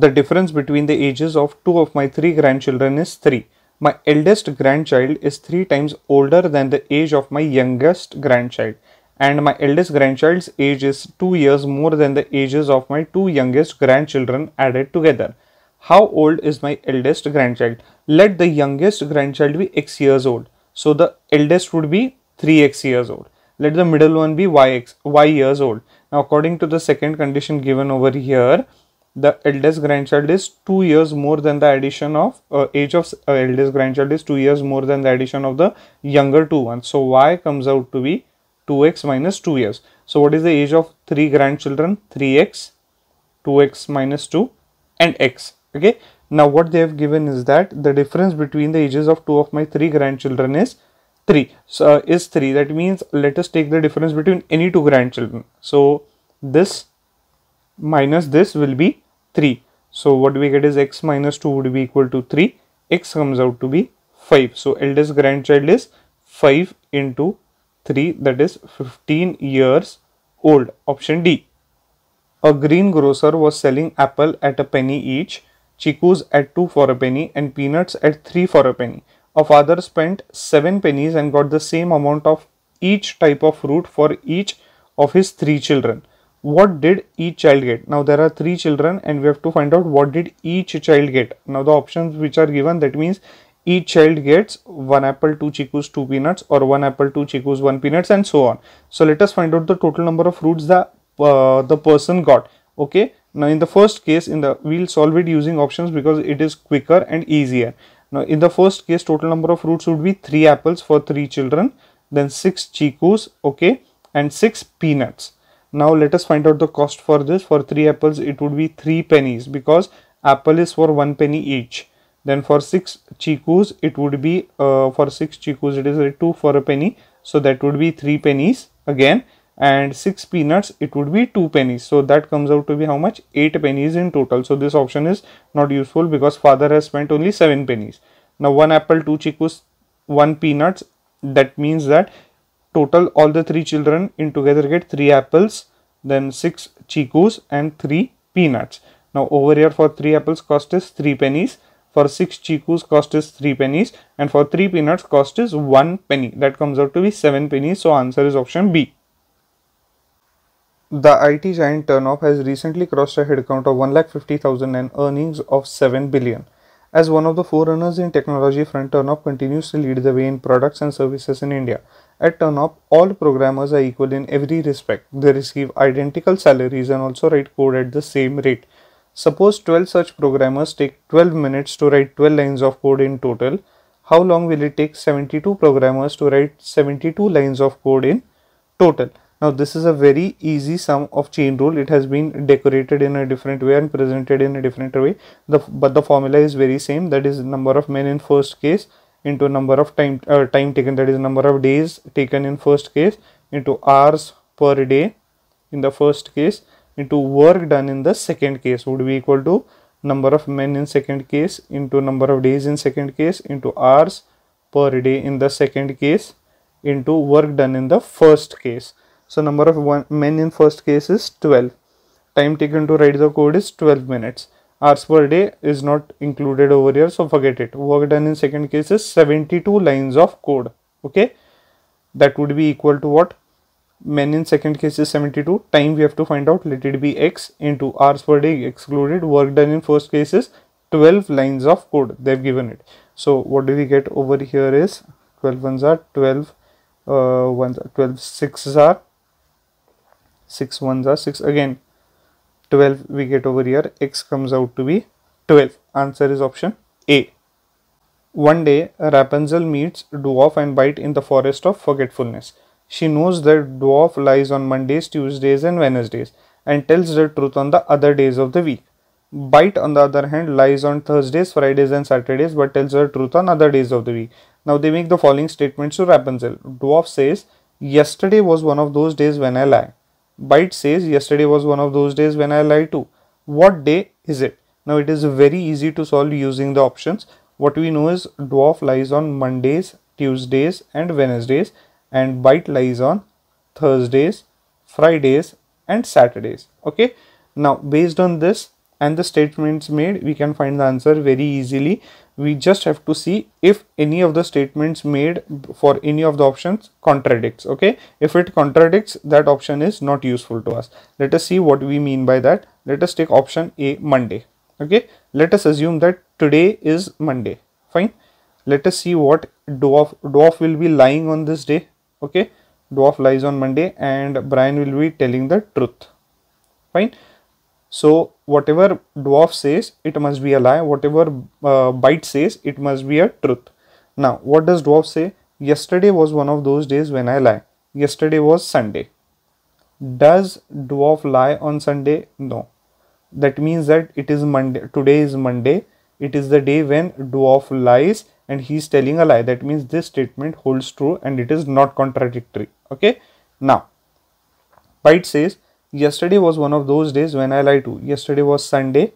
The difference between the ages of two of my three grandchildren is three. My eldest grandchild is three times older than the age of my youngest grandchild, and my eldest grandchild's age is two years more than the ages of my two youngest grandchildren added together. How old is my eldest grandchild? Let the youngest grandchild be x years old. So the eldest would be 3x years old. Let the middle one be yx, y years old. Now, according to the second condition given over here, the eldest grandchild is 2 years more than the addition of uh, age of uh, eldest grandchild is 2 years more than the addition of the younger two ones so y comes out to be 2x minus 2 years so what is the age of three grandchildren 3x 2x minus 2 and x okay now what they have given is that the difference between the ages of two of my three grandchildren is 3 so uh, is 3 that means let us take the difference between any two grandchildren so this minus this will be 3. So what we get is x minus 2 would be equal to 3. x comes out to be 5. So eldest grandchild is 5 into 3 that is 15 years old. Option D. A green grocer was selling apple at a penny each, chikus at 2 for a penny and peanuts at 3 for a penny. A father spent 7 pennies and got the same amount of each type of fruit for each of his 3 children what did each child get now there are three children and we have to find out what did each child get now the options which are given that means each child gets one apple two chikus, two peanuts or one apple two chikus, one peanuts and so on so let us find out the total number of fruits that uh, the person got okay now in the first case in the we'll solve it using options because it is quicker and easier now in the first case total number of fruits would be three apples for three children then six chikus, okay and six peanuts now let us find out the cost for this. For 3 apples it would be 3 pennies because apple is for 1 penny each. Then for 6 chikus it would be uh, for 6 chikus it is 2 for a penny. So that would be 3 pennies again and 6 peanuts it would be 2 pennies so that comes out to be how much 8 pennies in total so this option is not useful because father has spent only 7 pennies now 1 apple 2 chikus 1 peanuts that means that total all the 3 children in together get 3 apples then 6 chicos and 3 peanuts. Now over here for 3 apples cost is 3 pennies, for 6 chicos cost is 3 pennies and for 3 peanuts cost is 1 penny. That comes out to be 7 pennies so answer is option B. The IT giant Turnoff has recently crossed a headcount of 1,50,000 and earnings of 7 billion as one of the forerunners in technology front turnup continues to lead the way in products and services in india at turnup all programmers are equal in every respect they receive identical salaries and also write code at the same rate suppose 12 such programmers take 12 minutes to write 12 lines of code in total how long will it take 72 programmers to write 72 lines of code in total now this is a very easy sum of chain rule. It has been decorated in a different way and presented in a different way. The, but the formula is very same. That is number of men in first case into number of time uh, time taken. That is number of days taken in first case into hours per day in the first case into work done in the second case would be equal to number of men in second case into number of days in second case into hours per day in the second case into work done in the first case. So number of one, men in first case is 12. Time taken to write the code is 12 minutes. Hours per day is not included over here. So forget it. Work done in second case is 72 lines of code. Okay. That would be equal to what? Men in second case is 72. Time we have to find out. Let it be x into hours per day excluded. Work done in first case is 12 lines of code. They've given it. So what do we get over here is 12 ones are 12 uh, ones are 12 sixes are 6 ones are 6 again 12 we get over here x comes out to be 12 answer is option a one day rapunzel meets dwarf and bite in the forest of forgetfulness she knows that dwarf lies on mondays tuesdays and wednesdays and tells the truth on the other days of the week bite on the other hand lies on thursdays fridays and saturdays but tells the truth on other days of the week now they make the following statements to rapunzel dwarf says yesterday was one of those days when i lied Byte says yesterday was one of those days when I lied to. What day is it? Now it is very easy to solve using the options. What we know is dwarf lies on Mondays, Tuesdays and Wednesdays and bite lies on Thursdays, Fridays and Saturdays. Okay. Now based on this and the statements made we can find the answer very easily we just have to see if any of the statements made for any of the options contradicts okay if it contradicts that option is not useful to us let us see what we mean by that let us take option a monday okay let us assume that today is monday fine let us see what dwarf dwarf will be lying on this day okay dwarf lies on monday and brian will be telling the truth fine so whatever dwarf says, it must be a lie. Whatever uh, bite says, it must be a truth. Now, what does dwarf say? Yesterday was one of those days when I lie. Yesterday was Sunday. Does dwarf lie on Sunday? No. That means that it is Monday. Today is Monday. It is the day when dwarf lies and he is telling a lie. That means this statement holds true and it is not contradictory. Okay. Now, bite says yesterday was one of those days when I lie to. Yesterday was Sunday.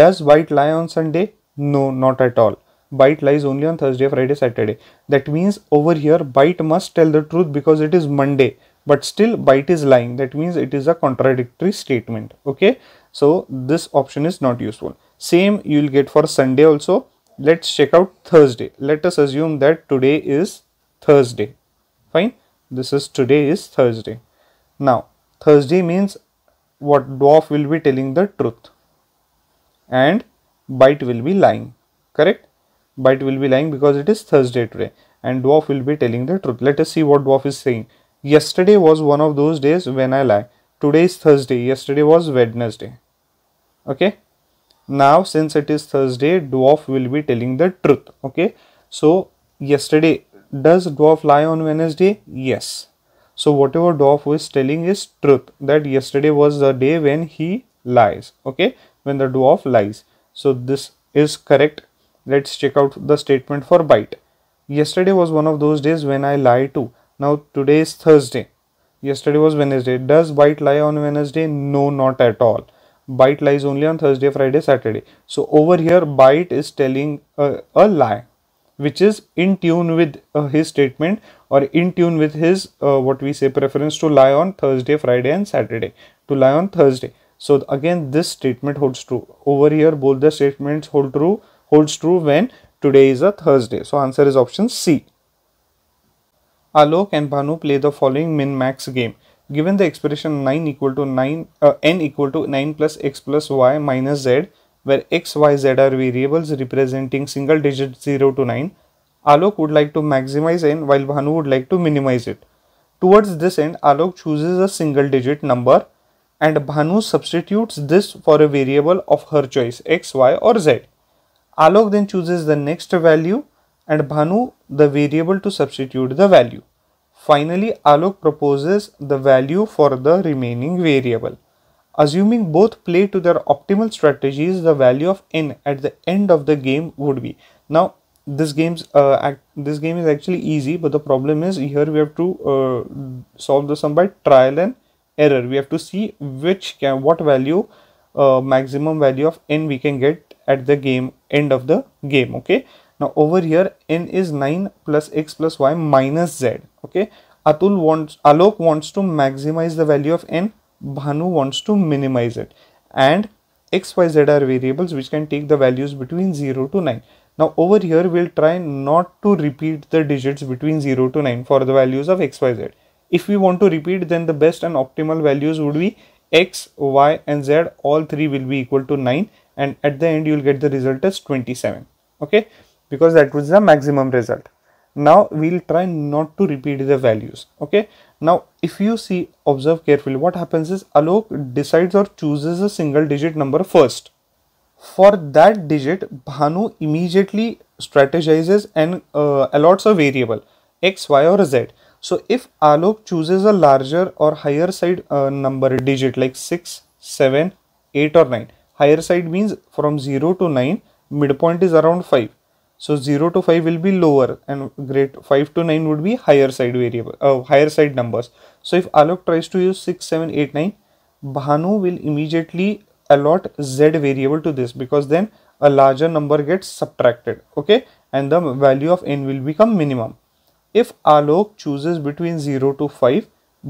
Does White lie on Sunday? No, not at all. Bite lies only on Thursday, Friday, Saturday. That means over here, Bite must tell the truth because it is Monday. But still, Bite is lying. That means it is a contradictory statement. Okay. So, this option is not useful. Same you will get for Sunday also. Let's check out Thursday. Let us assume that today is Thursday. Fine. This is today is Thursday. Now, Thursday means what dwarf will be telling the truth and bite will be lying. Correct? Bite will be lying because it is Thursday today and dwarf will be telling the truth. Let us see what dwarf is saying. Yesterday was one of those days when I lie. Today is Thursday. Yesterday was Wednesday. Okay. Now since it is Thursday, dwarf will be telling the truth. Okay. So yesterday, does dwarf lie on Wednesday? Yes. So whatever dwarf is telling is truth that yesterday was the day when he lies. Okay, when the dwarf lies. So this is correct. Let's check out the statement for bite. Yesterday was one of those days when I lie too. Now today is Thursday. Yesterday was Wednesday. Does bite lie on Wednesday? No, not at all. Bite lies only on Thursday, Friday, Saturday. So over here, bite is telling a, a lie which is in tune with uh, his statement or in tune with his uh, what we say preference to lie on Thursday, Friday and Saturday to lie on Thursday. So again this statement holds true over here both the statements hold true holds true when today is a Thursday. So answer is option C. Alok and Banu play the following min-max game. Given the expression 9 equal to 9 uh, n equal to 9 plus x plus y minus z where x, y, z are variables representing single digits 0 to 9. Alok would like to maximize n while Bhanu would like to minimize it. Towards this end, Alok chooses a single digit number and Bhanu substitutes this for a variable of her choice x, y or z. Alok then chooses the next value and Bhanu the variable to substitute the value. Finally, Alok proposes the value for the remaining variable. Assuming both play to their optimal strategies, the value of n at the end of the game would be. Now, this game's uh, act, this game is actually easy, but the problem is here we have to uh, solve the sum by trial and error. We have to see which can what value uh, maximum value of n we can get at the game end of the game. Okay. Now over here n is 9 plus x plus y minus z. Okay. Atul wants Alok wants to maximize the value of n Bhanu wants to minimize it and x, y, z are variables which can take the values between 0 to 9. Now over here we'll try not to repeat the digits between 0 to 9 for the values of x, y, z. If we want to repeat then the best and optimal values would be x, y and z all three will be equal to 9 and at the end you'll get the result as 27 okay because that was the maximum result. Now we'll try not to repeat the values okay now, if you see, observe carefully, what happens is Alok decides or chooses a single digit number first. For that digit, Bhanu immediately strategizes and uh, allots a variable x, y or z. So if Alok chooses a larger or higher side uh, number digit like 6, 7, 8 or 9. Higher side means from 0 to 9, midpoint is around 5. So 0 to 5 will be lower and great 5 to 9 would be higher side variable, uh, higher side numbers. So if Alok tries to use 6, 7, 8, 9, Bhanu will immediately allot z variable to this because then a larger number gets subtracted, okay? And the value of n will become minimum. If Alok chooses between 0 to 5,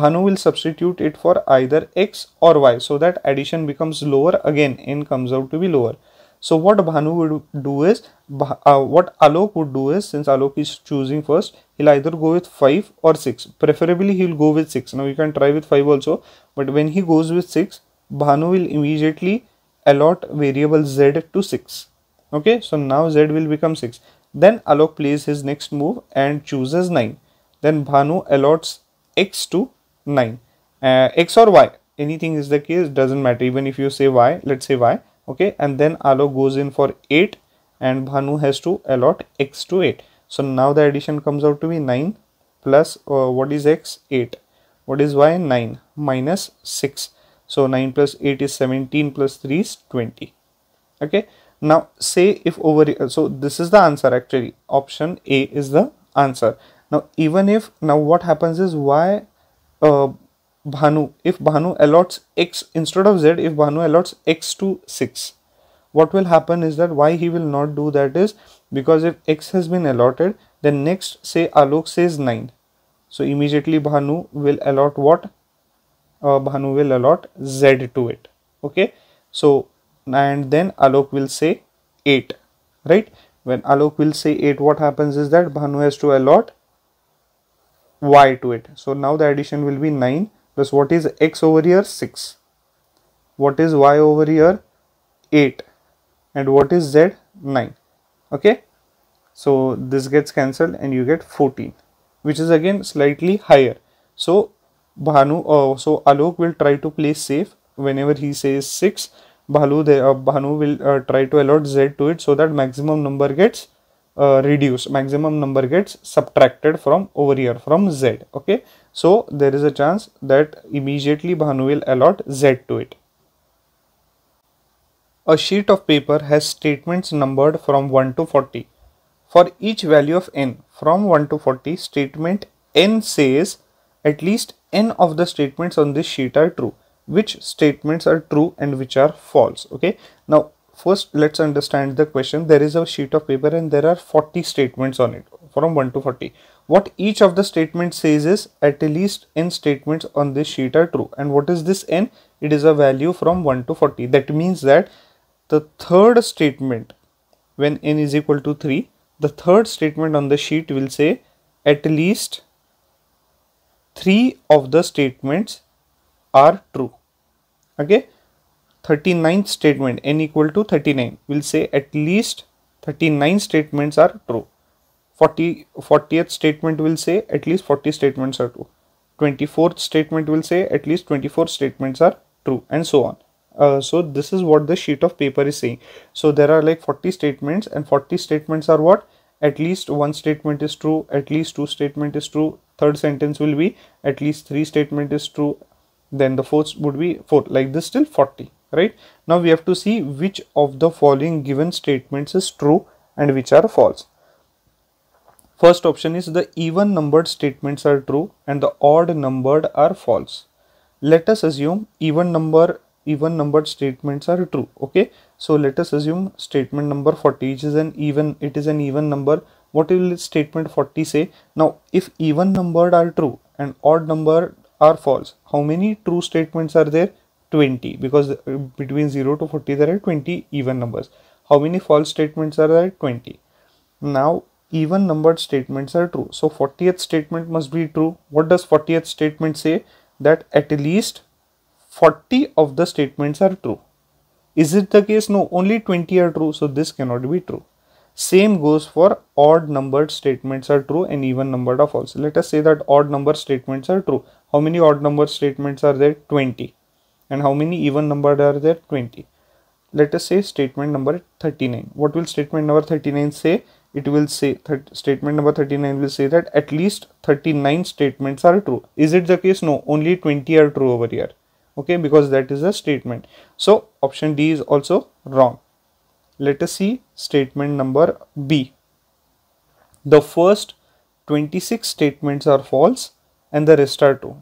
Bhanu will substitute it for either x or y so that addition becomes lower again n comes out to be lower. So what Bhanu would do is, uh, what Alok would do is, since Alok is choosing first, he'll either go with 5 or 6. Preferably he'll go with 6. Now you can try with 5 also, but when he goes with 6, Bhanu will immediately allot variable z to 6. Okay, so now z will become 6. Then Alok plays his next move and chooses 9. Then Bhanu allots x to 9. Uh, x or y, anything is the case, doesn't matter. Even if you say y, let's say y, okay and then alok goes in for 8 and bhanu has to allot x to 8 so now the addition comes out to be 9 plus uh, what is x 8 what is y 9 minus 6 so 9 plus 8 is 17 plus 3 is 20 okay now say if over so this is the answer actually option a is the answer now even if now what happens is why uh, Bhanu, if Bhanu allots x instead of z, if Bhanu allots x to 6, what will happen is that why he will not do that is because if x has been allotted, then next say Alok says 9. So immediately Bhanu will allot what? Uh, Bhanu will allot z to it. Okay. So and then Alok will say 8. Right. When Alok will say 8, what happens is that Bhanu has to allot y to it. So now the addition will be 9 plus what is x over here 6 what is y over here 8 and what is z 9 okay so this gets cancelled and you get 14 which is again slightly higher so Bhanu uh, so Alok will try to play safe whenever he says 6 Bhalu, uh, Bhanu will uh, try to allot z to it so that maximum number gets uh, reduce maximum number gets subtracted from over here from z okay so there is a chance that immediately Bhanu will allot z to it a sheet of paper has statements numbered from 1 to 40 for each value of n from 1 to 40 statement n says at least n of the statements on this sheet are true which statements are true and which are false okay now first let's understand the question there is a sheet of paper and there are 40 statements on it from 1 to 40 what each of the statement says is at least n statements on this sheet are true and what is this n it is a value from 1 to 40 that means that the third statement when n is equal to 3 the third statement on the sheet will say at least three of the statements are true okay 39th statement n equal to 39 will say at least 39 statements are true 40 40th statement will say at least 40 statements are true 24th statement will say at least 24 statements are true and so on uh, so this is what the sheet of paper is saying so there are like 40 statements and 40 statements are what at least one statement is true at least two statement is true third sentence will be at least three statement is true then the fourth would be four like this till 40 right now we have to see which of the following given statements is true and which are false first option is the even numbered statements are true and the odd numbered are false let us assume even number even numbered statements are true okay so let us assume statement number 40 is an even it is an even number what will statement 40 say now if even numbered are true and odd number are false how many true statements are there 20 because between 0 to 40 there are 20 even numbers how many false statements are there 20 now even numbered statements are true so 40th statement must be true what does 40th statement say that at least 40 of the statements are true is it the case no only 20 are true so this cannot be true same goes for odd numbered statements are true and even numbered are false let us say that odd number statements are true how many odd number statements are there 20 and how many even numbered are there 20 let us say statement number 39 what will statement number 39 say it will say statement number 39 will say that at least 39 statements are true is it the case no only 20 are true over here okay because that is a statement so option d is also wrong let us see statement number b the first 26 statements are false and the rest are true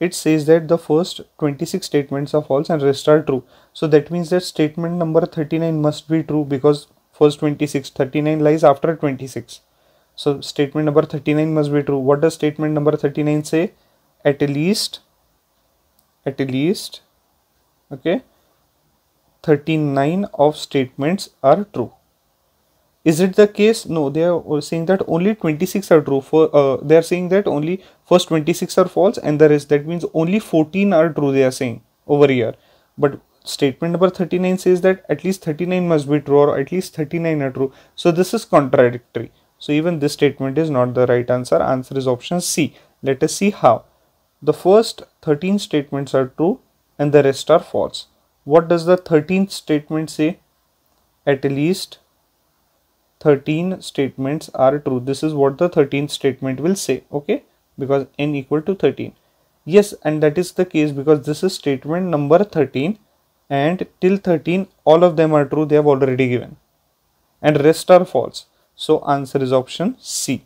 it says that the first 26 statements are false and rest are true so that means that statement number 39 must be true because first 26 39 lies after 26 so statement number 39 must be true what does statement number 39 say at least at least okay 39 of statements are true is it the case no they are uh, saying that only 26 are true for uh, they are saying that only first 26 are false and the rest that means only 14 are true they are saying over here but statement number 39 says that at least 39 must be true or at least 39 are true so this is contradictory so even this statement is not the right answer answer is option c let us see how the first 13 statements are true and the rest are false what does the 13th statement say at least 13 statements are true this is what the 13th statement will say okay because n equal to 13 yes and that is the case because this is statement number 13 and till 13 all of them are true they have already given and rest are false so answer is option c